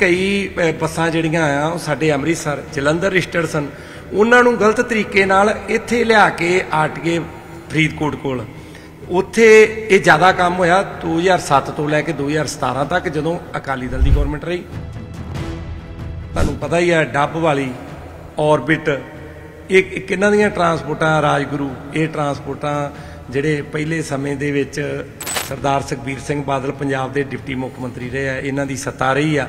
ਕਈ ਬੱਸਾਂ ਜਿਹੜੀਆਂ ਆ ਉਹ ਸਾਡੇ ਅੰਮ੍ਰਿਤਸਰ ਜਲੰਧਰ ਰਿਸਟਰ ਸਨ ਉਹਨਾਂ ਨੂੰ ਗਲਤ ਤਰੀਕੇ ਨਾਲ ਇੱਥੇ ਲਿਆ ਕੇ ਆਟਕੇ ਫਰੀਦਕੋਟ ਕੋਲ ਉੱਥੇ ਇਹ ਜ਼ਿਆਦਾ ਕੰਮ ਹੋਇਆ 2007 ਤੋਂ ਲੈ ਕੇ 2017 ਤੱਕ ਜਦੋਂ ਅਕਾਲੀ ਦਲ ਦੀ ਗਵਰਨਮੈਂਟ ਰਹੀ ਤੁਹਾਨੂੰ ਪਤਾ ਹੀ ਹੈ ਡੱਬ ਵਾਲੀ ਔਰਬਿਟ ਇਹ ਕਿੰਨਾਂ ਦੀਆਂ ਟਰਾਂਸਪੋਰਟਾਂ ਰਾਜਗੁਰੂ ਇਹ ਟਰਾਂਸਪੋਰਟਾਂ ਜਿਹੜੇ ਪਹਿਲੇ ਸਮੇਂ ਦੇ ਵਿੱਚ ਸਰਦਾਰ ਸੁਖਬੀਰ ਸਿੰਘ ਬਾਦਲ ਪੰਜਾਬ ਦੇ ਡਿਪਟੀ ਮੁੱਖ ਮੰਤਰੀ ਰਹੇ ਆ ਇਹਨਾਂ ਦੀ ਸੱਤਾ ਰਹੀ ਆ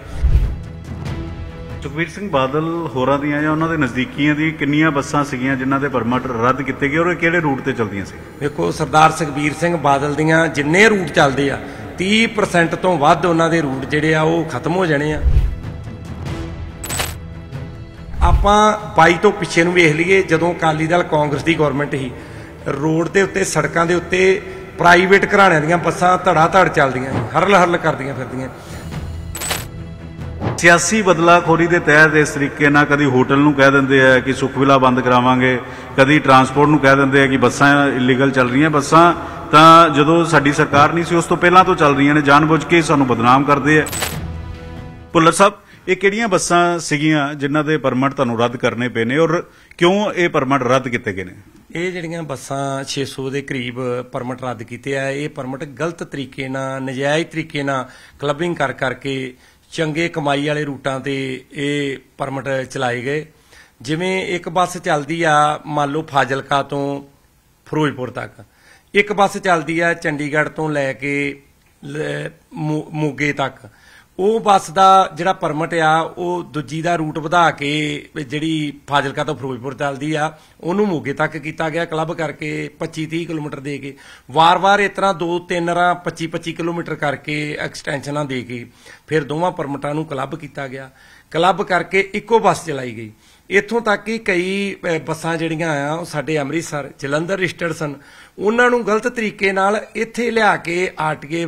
ਸੁਖਵੀਰ ਸਿੰਘ ਬਾਦਲ ਹੋਰਾਂ ਦੀਆਂ ਜਾਂ ਉਹਨਾਂ ਦੇ ਨਜ਼ਦੀਕੀਆਂ ਦੀ ਕਿੰਨੀਆਂ ਬੱਸਾਂ ਸੀਗੀਆਂ ਜਿਨ੍ਹਾਂ ਦੇ ਪਰਮਿਟ ਰੱਦ ਕੀਤੇ ਗਏ ਔਰ ਇਹ ਕਿਹੜੇ ਰੂਟ ਤੇ ਚਲਦੀਆਂ ਸੀ ਵੇਖੋ ਸਰਦਾਰ ਸੁਖਵੀਰ ਸਿੰਘ ਬਾਦਲ ਦੀਆਂ ਜਿੰਨੇ ਰੂਟ ਚੱਲਦੇ ਆ 30% ਤੋਂ ਵੱਧ ਉਹਨਾਂ ਦੇ ਰੂਟ ਜਿਹੜੇ ਆ ਉਹ ਖਤਮ ਹੋ ਜਾਣੇ ਆ ਆਪਾਂ 22 ਤੋਂ ਪਿੱਛੇ ਨੂੰ ਵੇਖ ਲਈਏ ਜਦੋਂ ਅਕਾਲੀ ਦਲ ਕਾਂਗਰਸ ਦੀ ਗਵਰਨਮੈਂਟ ਸੀ ਰੋਡ ਦੇ ਉੱਤੇ ਸੜਕਾਂ ਦੇ ਉੱਤੇ ਪ੍ਰਾਈਵੇਟ ਘਰਾਣਿਆਂ ਦੀਆਂ ਬੱਸਾਂ ਧੜਾ ਧੜ ਚੱਲਦੀਆਂ ਹਰਲ ਹਰਲ ਕਰਦੀਆਂ ਫਿਰਦੀਆਂ ਸਿਆਸੀ ਬਦਲਾਖੋਰੀ ਦੇ ਤਹਿਤ ਇਸ ਤਰੀਕੇ ਨਾਲ ਕਦੀ ਹੋਟਲ ਨੂੰ ਕਹਿ ਦਿੰਦੇ ਆ ਕਿ ਸੁਖਵਿਲਾ ਬੰਦ ਕਰਾਵਾਂਗੇ ਕਦੀ ਟਰਾਂਸਪੋਰਟ ਨੂੰ ਕਹਿ ਦਿੰਦੇ ਆ ਕਿ ਬੱਸਾਂ ਇਲੀਗਲ ਚੱਲ ਰਹੀਆਂ ਬੱਸਾਂ ਤਾਂ ਜਦੋਂ ਸਾਡੀ ਸਰਕਾਰ ਨਹੀਂ ਸੀ ਉਸ ਤੋਂ ਪਹਿਲਾਂ ਤੋਂ ਚੱਲ ਰਹੀਆਂ ਨੇ ਜਾਣਬੁੱਝ ਕੇ ਸਾਨੂੰ ਬਦਨਾਮ ਕਰਦੇ ਆ ਭੁੱਲਰ ਸਾਹਿਬ ਇਹ ਕਿਹੜੀਆਂ ਬੱਸਾਂ ਸੀਗੀਆਂ ਜਿਨ੍ਹਾਂ ਦੇ ਪਰਮਿਟ ਤੁਹਾਨੂੰ ਰੱਦ ਕਰਨੇ ਪਏ ਨੇ ਔਰ ਕਿਉਂ ਇਹ ਪਰਮਿਟ ਰੱਦ ਕੀਤੇ ਗਏ ਨੇ ਇਹ ਜਿਹੜੀਆਂ ਬੱਸਾਂ 600 ਦੇ ਕਰੀਬ ਪਰਮਿਟ ਰੱਦ ਕੀਤੇ ਆ ਇਹ ਪਰਮਿਟ ਗਲਤ ਤਰੀਕੇ ਨਾਲ ਨਜਾਇਜ਼ ਤਰੀਕੇ ਨਾਲ ਕਲੱਬਿੰਗ ਕਰ ਕਰਕੇ ਚੰਗੇ ਕਮਾਈ ਵਾਲੇ ਰੂਟਾਂ ਤੇ ਇਹ ਪਰਮਿਟ ਚਲਾਏ ਗਏ ਜਿਵੇਂ ਇੱਕ ਬੱਸ ਚੱਲਦੀ ਆ ਮੰਨ ਲਓ ਫਾਜ਼ਿਲਕਾ ਤੋਂ ਫਿਰੋਜ਼ਪੁਰ ਤੱਕ ਇੱਕ ਬੱਸ ਚੱਲਦੀ ਆ ਚੰਡੀਗੜ੍ਹ ਤੋਂ ਲੈ ਕੇ ਮੋਗੇ ਤੱਕ ਉਹ ਬੱਸ ਦਾ ਜਿਹੜਾ ਪਰਮਿਟ ਆ ਉਹ ਦੂਜੀ ਦਾ ਰੂਟ ਵਧਾ ਕੇ ਜਿਹੜੀ ਫਾਜ਼ਿਲਕਾ ਤੋਂ ਫਿਰੋਜ਼ਪੁਰ ਚੱਲਦੀ ਆ ਉਹਨੂੰ ਮੋਗੇ ਤੱਕ ਕੀਤਾ ਗਿਆ ਕਲੱਬ ਕਰਕੇ 25 30 ਕਿਲੋਮੀਟਰ ਦੇ ਕੇ ਵਾਰ-ਵਾਰ ਇਸ ਤਰ੍ਹਾਂ ਦੋ ਤਿੰਨ ਰਾਂ 25 25 ਕਿਲੋਮੀਟਰ ਕਰਕੇ ਐਕਸਟੈਂਸ਼ਨਾਂ ਦੇ ਕੇ ਫਿਰ ਦੋਵਾਂ ਪਰਮਿਟਾਂ ਨੂੰ ਕਲੱਬ ਕੀਤਾ ਗਿਆ ਕਲੱਬ ਕਰਕੇ ਇੱਕੋ ਬੱਸ ਚਲਾਈ ਗਈ ਇੱਥੋਂ ਤੱਕ ਕਿ ਕਈ ਬੱਸਾਂ ਜਿਹੜੀਆਂ ਆ ਉਹ ਸਾਡੇ ਅੰਮ੍ਰਿਤਸਰ ਜਲੰਧਰ ਰਜਿਸਟਰਡ ਸਨ ਉਹਨਾਂ ਨੂੰ ਗਲਤ ਤਰੀਕੇ ਨਾਲ ਇੱਥੇ ਲਿਆ ਕੇ ਆਟਕੇ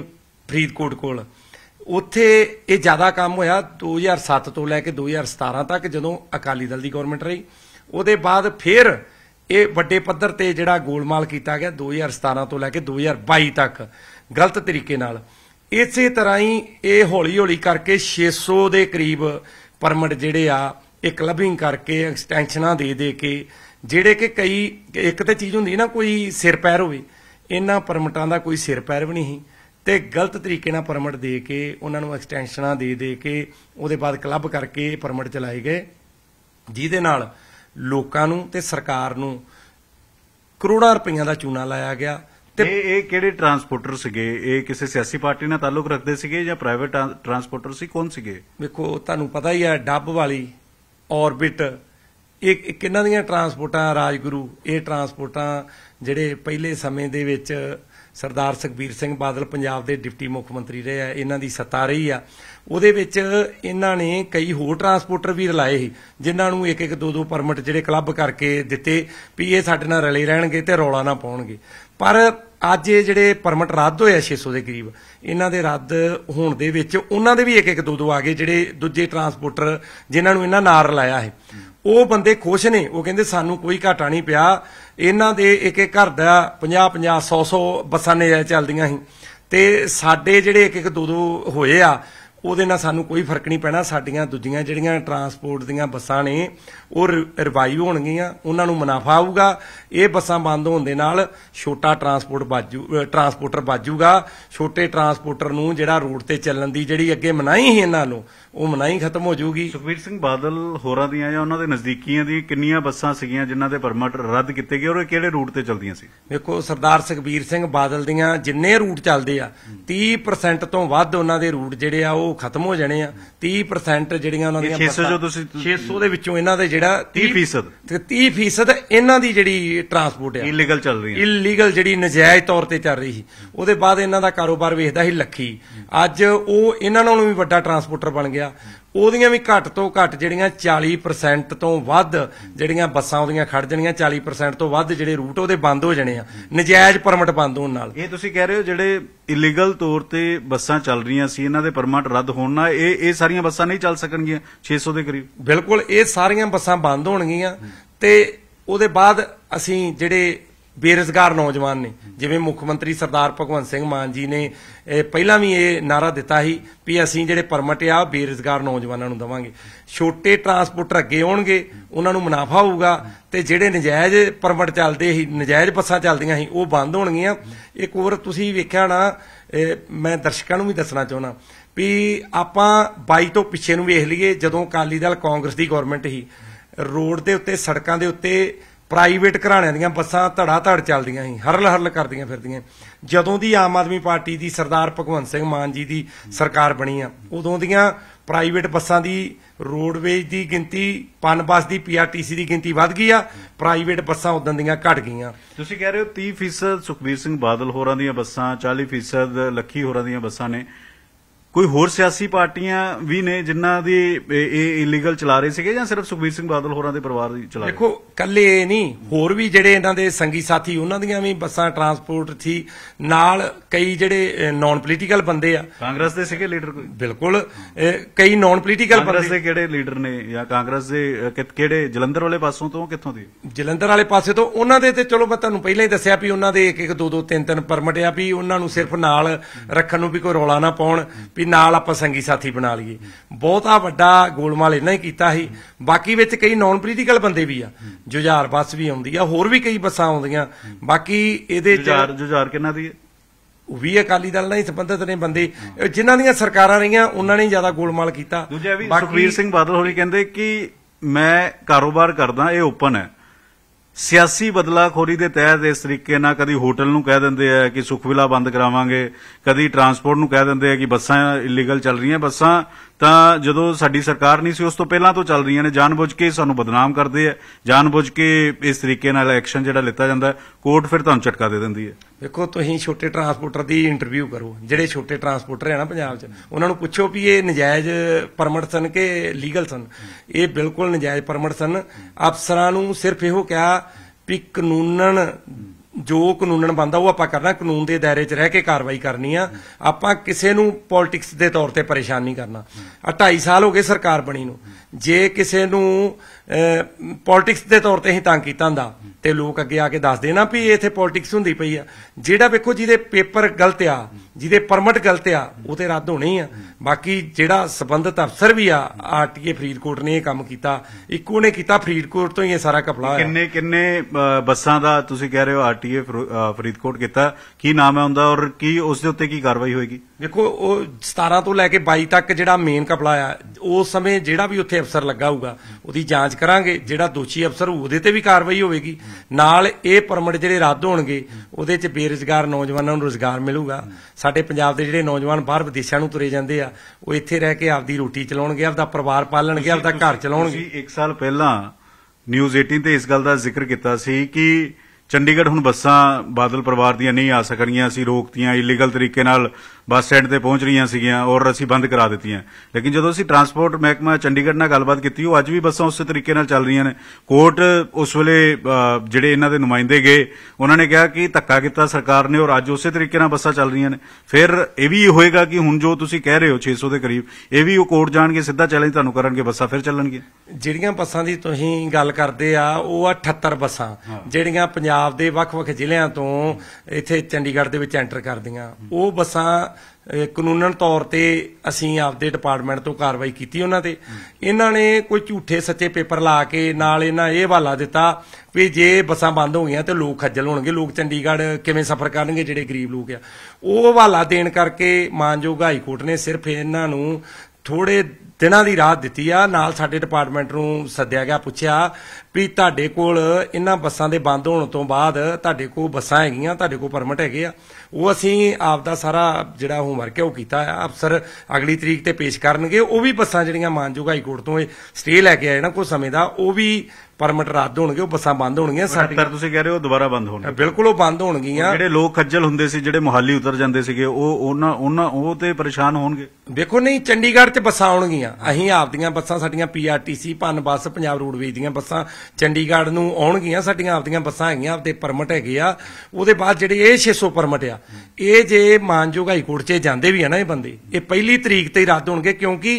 ਫਰੀਦਕੋਟ ਕੋਲ ਉੱਥੇ ਇਹ ਜ਼ਿਆਦਾ ਕੰਮ ਹੋਇਆ 2007 ਤੋਂ ਲੈ ਕੇ 2017 ਤੱਕ ਜਦੋਂ ਅਕਾਲੀ ਦਲ ਦੀ ਗਵਰਨਮੈਂਟ ਰਹੀ ਉਹਦੇ ਬਾਅਦ ਫਿਰ ਇਹ ਵੱਡੇ ਪੱਧਰ ਤੇ ਜਿਹੜਾ ਗੋਲਮਾਲ ਕੀਤਾ ਗਿਆ 2017 ਤੋਂ ਲੈ ਕੇ 2022 ਤੱਕ ਗਲਤ ਤਰੀਕੇ ਨਾਲ ਇਸੇ ਤਰ੍ਹਾਂ ਹੀ ਇਹ ਹੌਲੀ-ਹੌਲੀ ਕਰਕੇ 600 ਦੇ ਕਰੀਬ ਪਰਮਿਟ ਜਿਹੜੇ ਆ ਇਹ ਕਲੱਬਿੰਗ ਕਰਕੇ ਐਕਸਟੈਂਸ਼ਨਾਂ ਦੇ ਦੇ ਕੇ ਜਿਹੜੇ ਕਿ ਕਈ ਇੱਕ ਤੇ ਚੀਜ਼ ਹੁੰਦੀ ਨਾ ਕੋਈ ਸਿਰ ਪੈਰ ਹੋਵੇ ਇਹਨਾਂ ਪਰਮਿਟਾਂ ਦਾ ਕੋਈ ਸਿਰ ਪੈਰ ਵੀ ਨਹੀਂ ਤੇ ਗਲਤ ਤਰੀਕੇ ਨਾਲ ਪਰਮਿਟ ਦੇ ਕੇ ਉਹਨਾਂ ਨੂੰ ਐਕਸਟੈਂਸ਼ਨਾਂ ਦੇ ਦੇ ਕੇ ਉਹਦੇ ਬਾਅਦ ਕਲੱਬ ਕਰਕੇ ਪਰਮਿਟ ਚਲਾਏ ਗਏ ਜਿਹਦੇ ਨਾਲ ਲੋਕਾਂ ਨੂੰ ਤੇ ਸਰਕਾਰ ਨੂੰ ਕਰੋੜਾਂ ਰੁਪਈਆਂ ਦਾ ਚੂਨਾ ਲਾਇਆ ਗਿਆ ਤੇ ਇਹ ਕਿਹੜੇ ਟਰਾਂਸਪੋਰਟਰ ਸੀਗੇ ਇਹ ਕਿਸੇ ਸਿਆਸੀ ਪਾਰਟੀ ਨਾਲ ਤਾਲੁਕ ਰੱਖਦੇ ਸੀਗੇ ਜਾਂ ਪ੍ਰਾਈਵੇਟ ਟਰਾਂਸਪੋਰਟਰ ਸੀ ਕੌਣ ਸੀਗੇ ਵੇਖੋ ਤੁਹਾਨੂੰ ਪਤਾ ਹੀ ਹੈ ਡੱਬ ਵਾਲੀ ਆਰਬਿਟ ਇਹ ਕਿੰਨਾਂ ਦੀਆਂ ਟਰਾਂਸਪੋਰਟਾਂ ਰਾਜਗੁਰੂ ਇਹ ਟਰਾਂਸਪੋਰਟਾਂ ਜਿਹੜੇ ਪਹਿਲੇ ਸਮੇਂ ਦੇ ਵਿੱਚ ਸਰਦਾਰ ਸੁਖਬੀਰ ਸਿੰਘ ਬਾਦਲ ਪੰਜਾਬ ਦੇ ਡਿਪਟੀ ਮੁੱਖ ਮੰਤਰੀ ਰਹੇ ਆ ਇਹਨਾਂ ਦੀ ਸੱਤਾ ਰਹੀ ਆ ਉਹਦੇ ਵਿੱਚ ਇਹਨਾਂ ਨੇ ਕਈ ਹੋਰ ਟਰਾਂਸਪੋਰਟਰ ਵੀ ਰਲਾਏ ਸੀ ਜਿਨ੍ਹਾਂ ਨੂੰ ਇੱਕ ਇੱਕ ਦੋ ਦੋ ਪਰਮਿਟ ਜਿਹੜੇ ਕਲੱਬ ਕਰਕੇ ਦਿੱਤੇ ਵੀ ਇਹ ਸਾਡੇ ਨਾਲ ਰਲੇ ਰਹਿਣਗੇ ਤੇ ਰੌਲਾ ਨਾ ਪਾਉਣਗੇ ਪਰ ਅੱਜ ਇਹ ਜਿਹੜੇ ਪਰਮਿਟ ਰੱਦ ਆ 600 ਦੇ ਕਰੀਬ ਇਹਨਾਂ ਦੇ ਰੱਦ ਹੋਣ ਦੇ ਵਿੱਚ ਉਹਨਾਂ ਦੇ ਵੀ ਇੱਕ ਇੱਕ ਦੋ ਦੋ ਆ ਗਏ ਜਿਹੜੇ ਦੂਜੇ ਟਰਾਂਸਪੋਰਟਰ ਜਿਨ੍ਹਾਂ ਨੂੰ ਇਹਨਾਂ ਨਾਲ ਰਲਾਇਆ ਹੈ ਉਹ ਬੰਦੇ ਖੁਸ਼ ਨੇ ਉਹ ਕਹਿੰਦੇ ਸਾਨੂੰ ਕੋਈ ਘਾਟਾ ਨਹੀਂ ਪਿਆ ਇਹਨਾਂ ਦੇ ਇੱਕ ਇੱਕ ਘਰ ਦਾ 50 50 100 100 ਬੱਸਾਂ ਨੇ ਚੱਲਦੀਆਂ ਸੀ ਤੇ ਸਾਡੇ ਜਿਹੜੇ ਇੱਕ ਇੱਕ ਦੋ ਦੋ ਹੋਏ ਆ ਉਹਦੇ ਨਾਲ ਸਾਨੂੰ ਕੋਈ ਫਰਕ ਨਹੀਂ ਪੈਣਾ ਸਾਡੀਆਂ ਦੂਜੀਆਂ ਜਿਹੜੀਆਂ ਟਰਾਂਸਪੋਰਟ ਦੀਆਂ ਬੱਸਾਂ ਨੇ ਉਹ ਰਿਵਾਈਵ ਹੋਣਗੀਆਂ ਉਹਨਾਂ ਨੂੰ ਮੁਨਾਫਾ ਆਊਗਾ ਇਹ ਬੱਸਾਂ ਬੰਦ ਹੋਣ ਦੇ ਨਾਲ ਛੋਟਾ ਟਰਾਂਸਪੋਰਟ ਬਾਜੂ ਟਰਾਂਸਪੋਰਟਰ ਬਾਜੂਗਾ ਛੋਟੇ ਟਰਾਂਸਪੋਰਟਰ ਨੂੰ ਜਿਹੜਾ ਰੋਡ ਤੇ ਚੱਲਣ ਦੀ ਜਿਹੜੀ ਅੱਗੇ ਮਨਾਹੀ ਹੀ ਇਹਨਾਂ ਨੂੰ ਉਹ ਮਨਾਹੀ ਖਤਮ ਹੋ ਜਾਊਗੀ ਸੁਖਵੀਰ ਸਿੰਘ ਬਾਦਲ ਹੋਰਾਂ ਦੀਆਂ ਜਾਂ ਉਹਨਾਂ ਦੇ ਨਜ਼ਦੀਕੀਆਂ ਦੀ ਕਿੰਨੀਆਂ ਬੱਸਾਂ ਸੀਗੀਆਂ ਜਿਨ੍ਹਾਂ ਦੇ ਪਰਮਿਟ ਰੱਦ ਕੀਤੇ ਗਏ ਔਰ ਇਹ ਕਿਹੜੇ ਰੂਟ ਤੇ ਚੱਲਦੀਆਂ ਸੀ ਦੇਖੋ ਸਰਦਾਰ ਸੁਖਬੀਰ ਸਿੰਘ ਬਾਦਲ ਦੀਆਂ ਜਿੰਨੇ ਰੂਟ ਚੱਲਦੇ ਆ 30% ਤੋਂ ਵੱਧ ਉਹਨਾਂ ਦੇ ਰੂਟ ਜਿਹੜੇ ਆ ਉਹ ਉਹ ਖਤਮ ਹੋ ਜਾਣੇ ਆ 30% ਜਿਹੜੀਆਂ ਉਹਨਾਂ ਦੀਆਂ 600 ਜੋ ਤੁਸੀਂ 600 ਦੇ ਵਿੱਚੋਂ ਇਹਨਾਂ ਦੇ ਜਿਹੜਾ 30% ਤੇ 30% ਇਹਨਾਂ ਦੀ ਜਿਹੜੀ ਟਰਾਂਸਪੋਰਟ ਆ ਇਲੀਗਲ ਚੱਲ ਰਹੀ ਹੈ ਇਲੀਗਲ ਜਿਹੜੀ ਨਜਾਇਜ਼ ਤੌਰ ਤੇ ਚੱਲ ਰਹੀ ਸੀ ਉਹਦੇ ਬਾਅਦ ਇਹਨਾਂ ਦਾ ਕਾਰੋਬਾਰ ਵੇਖਦਾ ਸੀ ਲੱਖੀ ਅੱਜ ਉਹ ਇਹਨਾਂ ਨਾਲੋਂ ਵੀ ਵੱਡਾ ਟਰਾਂਸਪੋਰਟਰ ਬਣ ਗਿਆ ਉਹਦੀਆਂ ਵੀ ਘੱਟ ਤੋਂ ਘੱਟ ਜਿਹੜੀਆਂ 40% ਤੋਂ ਵੱਧ ਜਿਹੜੀਆਂ ਬੱਸਾਂ ਉਹਦੀਆਂ ਖੜ ਜਾਣੀਆਂ 40% ਤੋਂ ਵੱਧ ਜਿਹੜੇ ਰੂਟ ਉਹਦੇ ਬੰਦ ਹੋ ਜਾਣੇ ਆ ਨਜਾਇਜ਼ ਪਰਮਿਟ ਬੰਦ ਹੋਣ ਨਾਲ ਇਹ ਤੁਸੀਂ ਕਹਿ ਰਹੇ ਹੋ ਜਿਹੜੇ ਇਲੀਗਲ ਤੌਰ ਤੇ ਬੱਸਾਂ ਚੱਲ ਰਹੀਆਂ ਸੀ ਇਹਨਾਂ ਦੇ ਪਰਮਿਟ ਰੱਦ ਹੋਣ ਨਾਲ ਇਹ ਇਹ ਸਾਰੀਆਂ ਬੱਸਾਂ ਨਹੀਂ ਚੱਲ ਸਕਣਗੀਆਂ 600 ਦੇ ਕਰੀਬ ਬਿਲਕੁਲ ਇਹ ਸਾਰੀਆਂ ਬੱਸਾਂ ਬੰਦ ਹੋਣਗੀਆਂ ਤੇ ਉਹਦੇ ਬਾਅਦ ਅਸੀਂ ਜਿਹੜੇ ਬੇਰੋਜ਼ਗਾਰ ਨੌਜਵਾਨ ਨੇ ਜਿਵੇਂ ਮੁੱਖ ਮੰਤਰੀ ਸਰਦਾਰ ਭਗਵੰਤ ਸਿੰਘ ਮਾਨ ਜੀ ਨੇ ਪਹਿਲਾਂ ਵੀ ਇਹ ਨਾਰਾ ਦਿੱਤਾ ਸੀ ਵੀ ਅਸੀਂ ਜਿਹੜੇ ਪਰਮਟ ਆ ਬੇਰੋਜ਼ਗਾਰ ਨੌਜਵਾਨਾਂ ਨੂੰ ਦਵਾਂਗੇ ਛੋਟੇ ਟਰਾਂਸਪੋਰਟਰ ਅੱਗੇ ਆਉਣਗੇ ਉਹਨਾਂ ਨੂੰ ਮੁਨਾਫਾ ਹੋਊਗਾ ਤੇ ਜਿਹੜੇ ਨਜਾਇਜ਼ ਪਰਮਟ ਚੱਲਦੇ ਸੀ ਨਜਾਇਜ਼ ਬੱਸਾਂ ਚੱਲਦੀਆਂ ਸੀ ਉਹ ਬੰਦ ਹੋਣਗੀਆਂ ਇੱਕ ਹੋਰ ਤੁਸੀਂ ਵੇਖਿਆ ਨਾ ਮੈਂ ਦਰਸ਼ਕਾਂ ਨੂੰ ਵੀ ਦੱਸਣਾ ਚਾਹੁੰਦਾ ਵੀ ਆਪਾਂ 22 ਤੋਂ ਪਿੱਛੇ ਨੂੰ ਵੇਖ ਲਈਏ ਜਦੋਂ ਅਕਾਲੀ ਦਲ ਕਾਂਗਰਸ ਦੀ ਗਵਰਨਮੈਂਟ ਸੀ ਰੋਡ ਦੇ ਉੱਤੇ ਸੜਕਾਂ ਦੇ ਉੱਤੇ ਪ੍ਰਾਈਵੇਟ ਘਰਾਣਿਆਂ ਦੀਆਂ ਬੱਸਾਂ ਧੜਾ ਧੜ ਚੱਲਦੀਆਂ ਸੀ ਹਰਲ ਹਰਲ ਕਰਦੀਆਂ ਫਿਰਦੀਆਂ ਜਦੋਂ ਦੀ ਆਮ ਆਦਮੀ ਪਾਰਟੀ ਦੀ ਸਰਦਾਰ ਭਗਵੰਤ ਸਿੰਘ ਮਾਨ ਜੀ ਦੀ ਸਰਕਾਰ ਬਣੀ ਆ ਉਦੋਂ ਦੀਆਂ ਪ੍ਰਾਈਵੇਟ ਬੱਸਾਂ ਦੀ ਰੋਡਵੇਜ ਦੀ ਗਿਣਤੀ ਪਨ ਬੱਸ ਦੀ ਪੀਆਰਟੀਸੀ ਦੀ ਗਿਣਤੀ ਵੱਧ ਗਈ ਆ ਪ੍ਰਾਈਵੇਟ ਬੱਸਾਂ ਉਦੋਂ ਦੀਆਂ ਘਟ ਗਈਆਂ ਤੁਸੀਂ ਕਹਿ ਰਹੇ ਹੋ 30% ਸੁਖਬੀਰ ਸਿੰਘ ਬਾਦਲ ਹੋਰਾਂ ਦੀਆਂ ਬੱਸਾਂ 40% ਲੱਖੀ ਹੋਰਾਂ ਦੀਆਂ ਬੱਸਾਂ ਨੇ ਕੋਈ ਹੋਰ ਸਿਆਸੀ ਪਾਰਟੀਆਂ ਵੀ ਨੇ ਜਿਨ੍ਹਾਂ ਦੀ ਇਹ ਇਲੀਗਲ ਚਲਾ ਰਹੇ ਸੀਗੇ ਜਾਂ ਸਿਰਫ ਸੁਖਬੀਰ ਸਿੰਘ ਬਾਦਲ ਹੋਰਾਂ ਦੇ ਪਰਿਵਾਰ ਦੀ ਚਲਾ ਰਹੇ ਦੇਖੋ ਕੱਲੇ ਨਹੀਂ ਹੋਰ ਵੀ ਜਿਹੜੇ ਇਹਨਾਂ ਦੇ ਸੰਗੀ ਸਾਥੀ ਉਹਨਾਂ ਦੀਆਂ ਵੀ ਬੱਸਾਂ ਟਰਾਂਸਪੋਰਟ ਸੀ ਨਾਲ ਕਈ ਜਿਹੜੇ ਨਾਨ ਪੋਲੀਟੀਕਲ ਬੰਦੇ ਆ ਕਾਂਗਰਸ ਦੇ ਸੀਗੇ ਲੀਡਰ ਕੋਈ ਬਿਲਕੁਲ ਕਈ ਨਾਨ ਪੋਲੀਟੀਕਲ ਬੰਦੇ ਕਾਂਗਰਸ ਦੇ ਕਿਹੜੇ ਲੀਡਰ ਨੇ ਜਾਂ ਕਾਂਗਰਸ ਦੇ ਕਿਹੜੇ ਜਲੰਧਰ ਵਾਲੇ ਪਾਸੋਂ ਤੋਂ ਕਿੱਥੋਂ ਦੇ ਜਲੰਧਰ ਵਾਲੇ ਪਾਸੇ ਤੋਂ ਉਹਨਾਂ ਦੇ ਤੇ ਚਲੋ ਮੈਂ ਤੁਹਾਨੂੰ ਪਹਿਲਾਂ ਹੀ ਦੱਸਿਆ ਵੀ ਉਹਨਾਂ ਦੇ ਇੱਕ ਇੱਕ ਦੋ ਦੋ ਤਿੰਨ ਤਿੰਨ ਪਰਮਿਟ ਆ ਵੀ ਉਹਨਾਂ ਨੂੰ ਸਿਰਫ ਨਾਲ ਰੱਖਣ ਨੂੰ ਵੀ ਕੋਈ ਰੋਲਾ ਨਾ ਪਾਉਣ ਵੀ ਵੀ ਨਾਲ ਆਪਾਂ ਸੰਗੀ ਸਾਥੀ ਬਣਾ ਲਈਏ ਬਹੁਤਾ ਵੱਡਾ ਗੋਲਮਾਲ ਇਹਨਾਂ ਹੀ ਕੀਤਾ ਸੀ ਬਾਕੀ ਵਿੱਚ ਕਈ ਨਾਨ ਪੋਲੀਟੀਕਲ ਬੰਦੇ ਵੀ ਆ ਜੁਝਾਰ ਬੱਸ ਵੀ ਆਉਂਦੀ ਆ ਹੋਰ ਵੀ ਕਈ ਬੱਸਾਂ ਆਉਂਦੀਆਂ ਬਾਕੀ ਇਹਦੇ ਜੁਝਾਰ ਜੁਝਾਰ ਕਿੰਨਾ ਦੀ ਉਹ ਵੀ ਅਕਾਲੀ ਦਲ ਨਾਲ ਹੀ ਸੰਬੰਧਿਤ ਨੇ ਬੰਦੇ ਜਿਨ੍ਹਾਂ ਦੀਆਂ ਸਰਕਾਰਾਂ ਰਹੀਆਂ ਉਹਨਾਂ ਨੇ ਜ਼ਿਆਦਾ ਗੋਲਮਾਲ ਕੀਤਾ ਦੂਜਾ ਵੀ ਸੁਖਵੀਰ ਸਿੰਘ ਬਾਦਲ ਹੋਰੀ ਕਹਿੰਦੇ ਕਿ ਮੈਂ ਕਾਰੋਬਾਰ ਕਰਦਾ ਇਹ ਓਪਨ ਹੈ ਸਿਆਸੀ ਬਦਲਾਖੋਰੀ ਦੇ ਤਹਿਤ ਇਸ ਤਰੀਕੇ ਨਾਲ ਕਦੀ ਹੋਟਲ ਨੂੰ ਕਹਿ ਦਿੰਦੇ ਆ ਕਿ ਸੁਖਵਿਲਾ ਬੰਦ ਕਰਾਵਾਂਗੇ ਕਦੀ ਟਰਾਂਸਪੋਰਟ ਨੂੰ ਕਹਿ ਦਿੰਦੇ ਆ ਕਿ ਬੱਸਾਂ ਇਲੀਗਲ ਚੱਲ ਰਹੀਆਂ ਬੱਸਾਂ ਤਾਂ ਜਦੋਂ ਸਾਡੀ ਸਰਕਾਰ ਨਹੀਂ ਸੀ ਉਸ ਤੋਂ ਪਹਿਲਾਂ ਤੋਂ ਚੱਲ ਰਹੀਆਂ ਨੇ ਜਾਣਬੁੱਝ ਕੇ ਸਾਨੂੰ ਬਦਨਾਮ ਕਰਦੇ ਆ ਜਾਣਬੁੱਝ ਕੇ ਇਸ ਤਰੀਕੇ ਨਾਲ ਐਕਸ਼ਨ ਜਿਹੜਾ ਲਿੱਤਾ ਜਾਂਦਾ ਕੋਰਟ ਫਿਰ ਤੁਹਾਨੂੰ ਝਟਕਾ ਦੇ ਦਿੰਦੀ ਹੈ ਦੇਖੋ ਤੁਸੀਂ ਛੋਟੇ ਟਰਾਂਸਪੋਰਟਰ ਦੀ ਇੰਟਰਵਿਊ ਕਰੋ ਜਿਹੜੇ ਛੋਟੇ ਟਰਾਂਸਪੋਰਟਰ ਹੈ ਨਾ ਪੰਜਾਬ 'ਚ ਉਹਨਾਂ ਨੂੰ ਪੁੱਛੋ ਵੀ ਇਹ ਨਜਾਇਜ਼ ਪਰਮਿਟ ਸਨ ਕਿ ਲੀਗਲ ਸਨ ਇਹ ਬਿਲਕੁਲ ਨਜਾਇਜ਼ ਪਰਮਿਟ ਸਨ ਅਫਸਰਾਂ ਨੂੰ ਸਿਰਫ ਇਹੋ ਕਿਹਾ ਵੀ ਕਾਨੂੰਨਨ ਜੋ ਕਾਨੂੰਨਨ ਬੰਦਾ ਉਹ ਆਪਾਂ ਕਰਨਾ ਕਾਨੂੰਨ ਦੇ ਦਾਇਰੇ 'ਚ ਰਹਿ ਕੇ ਕਾਰਵਾਈ ਕਰਨੀ ਆ ਆਪਾਂ ਕਿਸੇ ਨੂੰ ਪੋਲਿਟਿਕਸ ਦੇ ਤੌਰ ਤੇ ਪਰੇਸ਼ਾਨ ਨਹੀਂ ਕਰਨਾ ਆ 2.5 ਸਾਲ ਹੋ ਗਏ ਸਰਕਾਰ ਬਣੀ ਨੂੰ ਜੇ ਕਿਸੇ ਨੂੰ ਪੋਲਿਟਿਕਸ ਦੇ ਤੌਰ ਤੇ ਹੀ ਤਾਂ ਕੀਤਾ ਹੁੰਦਾ ਤੇ ਲੋਕ ਅੱਗੇ ਆ ਕੇ ਦੱਸਦੇ ਨਾ ਵੀ ਇੱਥੇ ਪੋਲਿਟਿਕਸ ਹੁੰਦੀ ਪਈ ਆ ਜਿਹੜਾ ਵੇਖੋ ਜਿਹਦੇ ਪੇਪਰ ਗਲਤ ਆ ਜਿਹਦੇ ਪਰਮਿਟ ਗਲਤ ਆ ਉਹ ਤੇ ਰੱਦ ਹੋਣੇ ਆ ਬਾਕੀ ਜਿਹੜਾ ਸਬੰਧਤ ਅਫਸਰ ਵੀ ਆ ਆਰਟੀਏ ਫਰੀਦਕੋਟ ਨੇ ਇਹ ਕੰਮ ਕੀਤਾ ਇੱਕੋ ਨੇ ਕੀਤਾ ਫਰੀਦਕੋਟ ਤੋਂ ਹੀ ਇਹ ਸਾਰਾ ਕਪੜਾ ਕਿੰਨੇ ਕਿੰਨੇ ਬੱਸਾਂ ਦਾ ਤੁਸੀਂ ਕਹਿ ਰਹੇ ਹੋ ਆਰਟੀਏ ਫਰੀਦਕੋਟ ਕੀਤਾ ਕੀ ਨਾਮ ਹੈ ਹੁੰਦਾ ਔਰ ਕੀ ਉਸ ਦੇ ਉੱਤੇ ਕੀ ਕਾਰਵਾਈ ਹੋਏਗੀ ਦੇਖੋ ਉਹ 17 ਤੋਂ ਲੈ ਕੇ 22 ਤੱਕ ਜਿਹੜਾ ਮੇਨ ਕਪੜਾ ਆ ਉਸ ਸਮੇਂ ਜਿਹੜਾ ਵੀ ਉੱਥੇ ਅਫਸਰ ਲੱਗਾ ਹੋਊਗਾ ਉਹਦੀ ਜਾਂਚ ਜਾਂਚ ਕਰਾਂਗੇ ਜਿਹੜਾ ਦੋਸ਼ੀ ਅਫਸਰ ਉਹਦੇ ਤੇ ਵੀ ਕਾਰਵਾਈ ਹੋਵੇਗੀ ਨਾਲ ਇਹ ਪਰਮਿਟ ਜਿਹੜੇ ਰੱਦ ਹੋਣਗੇ ਉਹਦੇ 'ਚ ਬੇਰੋਜ਼ਗਾਰ ਨੌਜਵਾਨਾਂ ਨੂੰ ਰੋਜ਼ਗਾਰ ਮਿਲੂਗਾ ਸਾਡੇ ਪੰਜਾਬ ਦੇ ਜਿਹੜੇ ਨੌਜਵਾਨ ਬਾਹਰ ਵਿਦੇਸ਼ਾਂ ਨੂੰ ਤੁਰੇ ਜਾਂਦੇ ਆ ਉਹ ਇੱਥੇ ਰਹਿ ਕੇ ਆਪਦੀ ਰੋਟੀ ਚਲਾਉਣਗੇ ਆਪਦਾ ਪਰਿਵਾਰ ਪਾਲਣਗੇ ਆਪਦਾ ਘਰ ਚਲਾਉਣਗੇ ਤੁਸੀਂ 1 ਸਾਲ ਪਹਿਲਾਂ ਨਿਊਜ਼ 18 ਤੇ ਇਸ ਗੱਲ ਦਾ ਜ਼ਿਕਰ ਕੀਤਾ ਸੀ ਕਿ ਚੰਡੀਗੜ੍ਹ ਹੁਣ ਬੱਸਾਂ ਬਾਦਲ ਪਰਿਵਾਰ ਦੀਆਂ ਨਹੀਂ ਆ ਸਕਣੀਆਂ ਅਸੀਂ ਰੋਕਤੀਆਂ ਇਲੀਗਲ ਤਰੀਕੇ ਨਾਲ ਬੱਸ ਸਟੈਂਡ ਤੇ ਪਹੁੰਚ ਰਹੀਆਂ ਸੀਗੀਆਂ ਔਰ ਅਸੀਂ ਬੰਦ ਕਰਾ ਦਿੱਤੀਆਂ ਲੇਕਿਨ ਜਦੋਂ ਅਸੀਂ ਟਰਾਂਸਪੋਰਟ ਮਹਿਕਮਾ ਚੰਡੀਗੜ੍ਹ ਨਾਲ ਗੱਲਬਾਤ ਕੀਤੀ ਉਹ ਅੱਜ ਵੀ ਬੱਸਾਂ ਉਸੇ ਤਰੀਕੇ ਨਾਲ ਚੱਲ ਰਹੀਆਂ ਨੇ ਕੋਰਟ ਉਸ ਵੇਲੇ ਜਿਹੜੇ ਇਹਨਾਂ ਦੇ ਨੁਮਾਇੰਦੇ ਗਏ ਉਹਨਾਂ ਨੇ ਕਿਹਾ ਕਿ ਧੱਕਾ ਕੀਤਾ ਸਰਕਾਰ ਨੇ ਔਰ ਅੱਜ ਉਸੇ ਤਰੀਕੇ ਨਾਲ ਬੱਸਾਂ ਚੱਲ ਰਹੀਆਂ ਨੇ ਫਿਰ ਇਹ ਵੀ ਹੋਏਗਾ ਕਿ ਹੁਣ ਜੋ ਤੁਸੀਂ ਕਹਿ ਰਹੇ ਹੋ 600 ਦੇ ਕਰੀਬ ਇਹ ਵੀ ਉਹ ਕੋਰਟ ਜਾਣਗੇ ਸਿੱਧਾ ਚੈਲੰਜ ਤੁਹਾਨੂੰ ਕਰਨਗੇ ਬੱਸਾਂ ਫਿਰ ਚੱਲਣਗੀਆਂ ਜਿਹੜੀਆਂ ਬੱਸਾਂ ਦੀ ਤੁਸੀਂ ਗੱਲ ਕਰਦੇ ਆ ਉਹ 78 ਬੱਸਾਂ ਜਿਹੜੀਆਂ ਪੰਜਾਬ ਦੇ ਵੱਖ-ਵੱਖ ਜ਼ਿਲ੍ਹਿਆਂ ਤੋਂ ਇੱਥੇ ਚੰਡੀਗੜ੍ਹ ਦੇ ਵਿੱਚ ਐਂਟਰ ਕਰਦੀਆਂ ਉਹ ਬੱਸਾਂ ਕਾਨੂੰਨਨ ਤੌਰ ਤੇ ਅਸੀਂ ਆਪਦੇ ਡਿਪਾਰਟਮੈਂਟ ਤੋਂ ਕਾਰਵਾਈ ਕੀਤੀ ਉਹਨਾਂ ਤੇ ਇਹਨਾਂ ਨੇ ਕੋਈ ਝੂਠੇ ਸੱਚੇ ਪੇਪਰ ਲਾ ਕੇ ਨਾਲ ਇਹਨਾਂ ਇਹ ਹਵਾਲਾ ਦਿੱਤਾ ਵੀ ਜੇ ਬੱਸਾਂ ਬੰਦ ਹੋ ਗਈਆਂ ਤੇ ਲੋਕ ਖੱਜਲ ਹੋਣਗੇ ਲੋਕ ਚੰਡੀਗੜ੍ਹ ਕਿਵੇਂ ਸਫ਼ਰ ਕਰਨਗੇ ਜਿਹੜੇ ਗਰੀਬ ਲੋਕ ਆ ਉਹ ਹਵਾਲਾ ਦੇਣ ਕਰਕੇ ਮਾਨਯੋਗ ਹਾਈ ਕੋਰਟ ਨੇ ਸਿਰਫ ਇਹਨਾਂ ਨੂੰ ਥੋੜੇ ਦਿਨਾਂ ਦੀ ਰਾਤ ਦਿੱਤੀ ਆ ਨਾਲ ਸਾਡੇ ਡਿਪਾਰਟਮੈਂਟ ਨੂੰ ਸੱਦਿਆ ਗਿਆ ਪੁੱਛਿਆ ਵੀ ਤੁਹਾਡੇ ਕੋਲ ਇਹਨਾਂ ਬੱਸਾਂ ਦੇ ਬੰਦ ਹੋਣ ਤੋਂ ਬਾਅਦ ਤੁਹਾਡੇ ਕੋਲ ਬੱਸਾਂ ਹੈਗੀਆਂ ਤੁਹਾਡੇ ਕੋਲ ਪਰਮਿਟ ਹੈਗੇ ਆ ਉਹ ਅਸੀਂ ਆਪ ਦਾ ਸਾਰਾ ਜਿਹੜਾ ਹੋਮਵਰਕ ਹੈ ਉਹ ਕੀਤਾ ਆ ਅਫਸਰ ਅਗਲੀ ਤਰੀਕ ਤੇ ਪੇਸ਼ ਕਰਨਗੇ ਉਹ ਵੀ ਬੱਸਾਂ ਜਿਹੜੀਆਂ ਮਾਨਯੋਗ ਹਾਈ ਕੋਰਟ ਤੋਂ ਇਹ ਸਟੇ ਲੈ ਕੇ ਆਏ ਨਾ ਕੋਈ ਸਮੇਂ ਦਾ ਉਹ ਵੀ ਪਰਮਿਟ ਰੱਦ ਹੋਣਗੇ ਉਹ ਬੱਸਾਂ ਬੰਦ ਹੋਣਗੀਆਂ 70 ਤੁਸੀਂ ਕਹਿ ਰਹੇ ਹੋ ਦੁਬਾਰਾ ਬੰਦ ਹੋਣਗੀਆਂ ਬਿਲਕੁਲ ਉਹ ਬੰਦ ਹੋਣਗੀਆਂ ਜਿਹੜੇ ਲੋਕ ਖੱਜਲ ਹੁੰਦੇ ਸੀ ਜਿਹੜੇ ਮੁਹਾਲੀ ਉਤਰ ਜਾਂਦੇ ਸੀਗੇ ਉਹ ਉਹਨਾਂ ਉਹਨਾਂ ਉਹ ਤੇ ਪਰੇਸ਼ਾਨ ਹੋਣਗੇ ਦੇਖੋ ਨਹੀਂ ਚੰਡੀਗੜ੍ਹ 'ਚ ਬੱਸਾਂ ਆਉਣਗੀਆਂ ਅਸੀਂ ਆਪਦੀਆਂ ਬੱਸਾਂ ਸਾਡੀਆਂ ਪੀਆਰਟੀਸੀ ਪਨ ਬੱਸ ਪੰਜਾਬ ਰੋਡਵੇਜ਼ ਦੀਆਂ ਬੱਸਾਂ ਚੰਡੀਗੜ੍ਹ ਨੂੰ ਆਉਣਗੀਆਂ ਸਾਡੀਆਂ ਆਪਦੀਆਂ ਬੱਸਾਂ ਹੈਗੀਆਂ ਆਪਦੇ ਪਰਮਿਟ ਹੈਗੇ ਆ ਉਹਦੇ ਬਾਅਦ ਜਿਹੜੇ ਇਹ 600 ਪਰਮਿਟ ਆ ਇਹ ਜੇ ਮਾਨਜੋਗ ਹਾਈ ਕੋਰਟ 'ਚ ਜਾਂਦੇ ਵੀ ਆ ਨਾ ਇਹ ਬੰਦੇ ਇਹ ਪਹਿਲੀ ਤਰੀਕ ਤੇ ਹੀ ਰੱਦ ਹੋਣਗੇ ਕਿਉਂਕਿ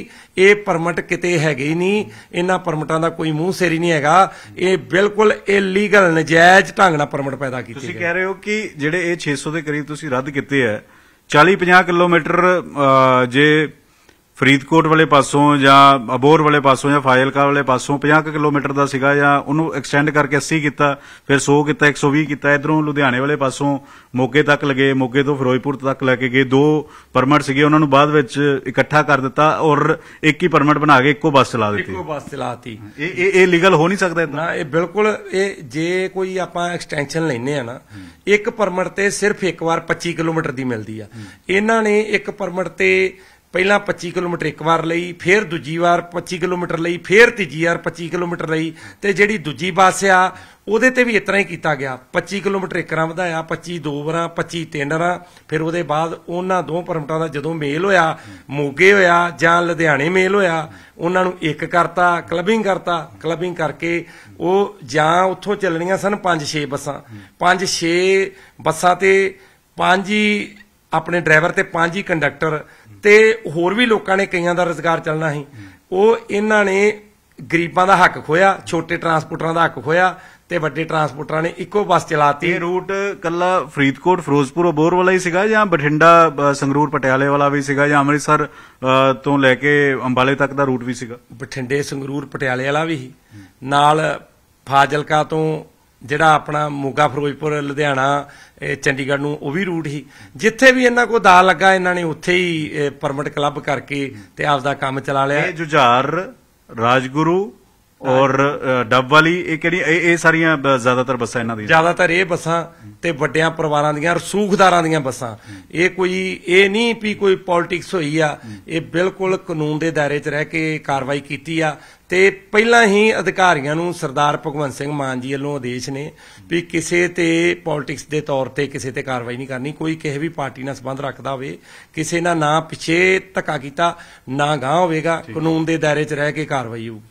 ਇਹ ਪਰਮਿਟ ਕਿਤੇ ਹੈਗੇ ਹੀ ਨਹੀਂ ਇਹਨਾਂ ਪਰਮਿਟਾਂ ਦਾ ਕੋਈ ਮੂੰਹ ਸੇਰੀ ਨਹੀਂ ਹੈਗਾ ਇਹ ਬਿਲਕੁਲ ਇਲੀਗਲ ਨਜਾਇਜ਼ ਢੰਗ ਨਾਲ ਪਰਮਿਟ ਪੈਦਾ ਕੀਤੇ ਤੁਸੀਂ ਕਹਿ ਰਹੇ ਹੋ ਕਿ ਜਿਹੜੇ ਇਹ 600 ਦੇ ਕਰੀਬ ਤੁਸੀਂ ਰੱਦ ਕੀਤੇ ਆ 40 50 ਕਿਲੋਮੀਟਰ ਜੇ ਫਰੀਦਕੋਟ ਵਾਲੇ ਪਾਸੋਂ ਜਾਂ ਅਬੋਰ ਵਾਲੇ ਪਾਸੋਂ ਜਾਂ ਫਾਇਲਕਾ ਵਾਲੇ ਪਾਸੋਂ 50 ਕਿਲੋਮੀਟਰ ਦਾ ਸੀਗਾ ਜਾਂ ਉਹਨੂੰ ਐਕਸਟੈਂਡ ਕਰਕੇ 80 ਕੀਤਾ ਫਿਰ 100 ਕੀਤਾ 120 ਕੀਤਾ ਇਧਰੋਂ ਲੁਧਿਆਣੇ ਵਾਲੇ ਪਾਸੋਂ ਮੋਗੇ ਤੱਕ ਲਗੇ ਮੋਗੇ ਤੋਂ ਫਿਰੋਜ਼ਪੁਰ ਤੱਕ ਲੈ ਕੇ ਗਏ ਦੋ ਪਰਮਿਟ ਸੀਗੇ ਉਹਨਾਂ ਨੂੰ ਬਾਅਦ ਵਿੱਚ ਇਕੱਠਾ ਕਰ ਦਿੱਤਾ ਔਰ ਇੱਕ ਹੀ ਪਰਮਿਟ ਬਣਾ ਕੇ ਇੱਕੋ ਬੱਸ ਚਲਾ ਦਿੱਤੀ ਇੱਕੋ ਬੱਸ ਚਲਾਤੀ ਇਹ ਇਹ ਇਹ ਲੀਗਲ ਹੋ ਨਹੀਂ ਸਕਦਾ ਇਦਾਂ ਨਾ ਇਹ ਬਿਲਕੁਲ ਇਹ ਜੇ ਕੋਈ ਆਪਾਂ ਐਕਸਟੈਂਸ਼ਨ ਲੈਨੇ ਆ ਨਾ ਇੱਕ ਪਰਮਿਟ ਤੇ ਸਿਰਫ ਇੱਕ ਵਾਰ 25 ਕਿਲੋਮੀਟਰ ਦੀ ਮਿਲਦੀ ਆ ਇਹਨਾਂ ਨੇ ਇੱਕ ਪਰਮਿਟ ਤੇ ਪਹਿਲਾਂ 25 ਕਿਲੋਮੀਟਰ ਇੱਕ ਵਾਰ ਲਈ ਫਿਰ ਦੂਜੀ ਵਾਰ 25 ਕਿਲੋਮੀਟਰ ਲਈ ਫਿਰ ਤੀਜੀ ਵਾਰ 25 ਕਿਲੋਮੀਟਰ ਲਈ ਤੇ ਜਿਹੜੀ ਦੂਜੀ ਬੱਸ ਆ ਉਹਦੇ ਤੇ ਵੀ ਇਤਨਾ ਹੀ ਕੀਤਾ ਗਿਆ 25 ਕਿਲੋਮੀਟਰ ਇੱਕ ਰਾਂ ਵਧਾਇਆ 25 ਦੋ ਵਾਰਾਂ 25 ਤਿੰਨ ਵਾਰਾਂ ਫਿਰ ਉਹਦੇ ਬਾਅਦ ਉਹਨਾਂ ਦੋ ਪਰਮਟਾਂ ਦਾ ਜਦੋਂ ਮੇਲ ਹੋਇਆ ਮੋਗੇ ਹੋਇਆ ਜਾਂ ਲੁਧਿਆਣੇ ਮੇਲ ਹੋਇਆ ਉਹਨਾਂ ਨੂੰ ਇੱਕ ਕਰਤਾ ਕਲੱਬਿੰਗ ਕਰਤਾ ਕਲੱਬਿੰਗ ਕਰਕੇ ਉਹ ਜਾਂ ਉੱਥੋਂ ਚੱਲਣੀਆਂ ਸਨ 5-6 ਬੱਸਾਂ 5-6 ਬੱਸਾਂ ਤੇ ਪੰਜ ਹੀ ਆਪਣੇ ਡਰਾਈਵਰ ਤੇ ਪੰਜ ਹੀ ਕੰਡਕਟਰ ਤੇ ਹੋਰ ਵੀ ਲੋਕਾਂ ਨੇ ਕਈਆਂ ਦਾ ਰੋਜ਼ਗਾਰ ਚੱਲਣਾ ਸੀ ਉਹ ਇਹਨਾਂ ਨੇ ਗਰੀਬਾਂ ਦਾ ਹੱਕ ਖੋਇਆ ਛੋਟੇ ਟਰਾਂਸਪੋਰਟਰਾਂ ਦਾ ਹੱਕ ਖੋਇਆ ਤੇ ਵੱਡੇ ਟਰਾਂਸਪੋਰਟਰਾਂ ਨੇ ਇੱਕੋ ਬੱਸ ਚਲਾਤੀ ਇਹ ਰੂਟ ਕੱਲਾ ਫਰੀਦਕੋਟ ਫਿਰੋਜ਼ਪੁਰ ਬੋਰ ਵਾਲਾ ਹੀ ਸੀਗਾ ਜਾਂ ਬਠਿੰਡਾ ਸੰਗਰੂਰ ਪਟਿਆਲੇ ਵਾਲਾ ਵੀ ਸੀਗਾ ਜਾਂ ਅੰਮ੍ਰਿਤਸਰ ਤੋਂ ਲੈ ਕੇ ਅੰਬਾਲੇ ਤੱਕ ਦਾ ਰੂਟ ਵੀ ਸੀਗਾ ਬਠਿੰਡੇ ਸੰਗਰੂਰ ਪਟਿਆਲੇ ਵਾਲਾ ਵੀ ਨਾਲ ਫਾਜ਼ਿਲਕਾ ਤੋਂ ਜਿਹੜਾ ਆਪਣਾ ਮੋਗਾ ਫਿਰੋਜ਼ਪੁਰ ਲੁਧਿਆਣਾ ਚੰਡੀਗੜ੍ਹ ਨੂੰ ਉਹ ਵੀ ਰੂਟ ਹੀ ਜਿੱਥੇ ਵੀ ਇਹਨਾਂ ਕੋ ਦਾ ਲੱਗਾ ਇਹਨਾਂ ਨੇ ਉੱਥੇ ਹੀ ਪਰਮਿਟ ਕਲੱਬ ਕਰਕੇ ਤੇ ਆਪ ਦਾ ਕੰਮ ਚਲਾ ਲਿਆ ਇਹ ਜੁਝਾਰ ਰਾਜਗੁਰੂ ਔਰ ਡੱਬ ਵਾਲੀ ਇਹ ਕਿਹੜੀ ਇਹ ਸਾਰੀਆਂ ਜ਼ਿਆਦਾਤਰ ਬੱਸਾਂ ਇਹਨਾਂ ਦੀਆਂ ਜ਼ਿਆਦਾਤਰ ਇਹ ਬੱਸਾਂ ਤੇ ਵੱਡਿਆਂ ਪਰਿਵਾਰਾਂ ਦੀਆਂ ਰਸੂਖਦਾਰਾਂ ਦੀਆਂ ਬੱਸਾਂ ਇਹ ਕੋਈ ਇਹ ਨਹੀਂ ਵੀ ਕੋਈ ਪੋਲਿਟਿਕਸ ਹੋਈ ਆ ਇਹ ਬਿਲਕੁਲ ਕਾਨੂੰਨ ਦੇ ਦਾਇਰੇ 'ਚ ਰਹਿ ਕੇ ਕਾਰਵਾਈ ਕੀਤੀ ਆ ਤੇ ਪਹਿਲਾਂ ਹੀ ਅਧਿਕਾਰੀਆਂ ਨੂੰ ਸਰਦਾਰ ਭਗਵੰਤ ਸਿੰਘ ਮਾਨ ਜੀ ਵੱਲੋਂ ਆਦੇਸ਼ ਨੇ ਵੀ ਕਿਸੇ ਤੇ ਪੋਲਿਟਿਕਸ ਦੇ ਤੌਰ ਤੇ ਕਿਸੇ ਤੇ ਕਾਰਵਾਈ ਨਹੀਂ ਕਰਨੀ ਕੋਈ ਕਿਸੇ ਵੀ ਪਾਰਟੀ ਨਾਲ ਸੰਬੰਧ ਰੱਖਦਾ ਹੋਵੇ ਕਿਸੇ ਨਾਲ ਨਾ ਪਿੱਛੇ ਧੱਕਾ ਕੀਤਾ ਨਾ ਗਾਂ ਹੋਵੇਗਾ ਕਾਨੂੰਨ ਦੇ ਦਾਇਰੇ 'ਚ ਰਹਿ ਕੇ ਕਾਰਵਾਈ ਹੋਊ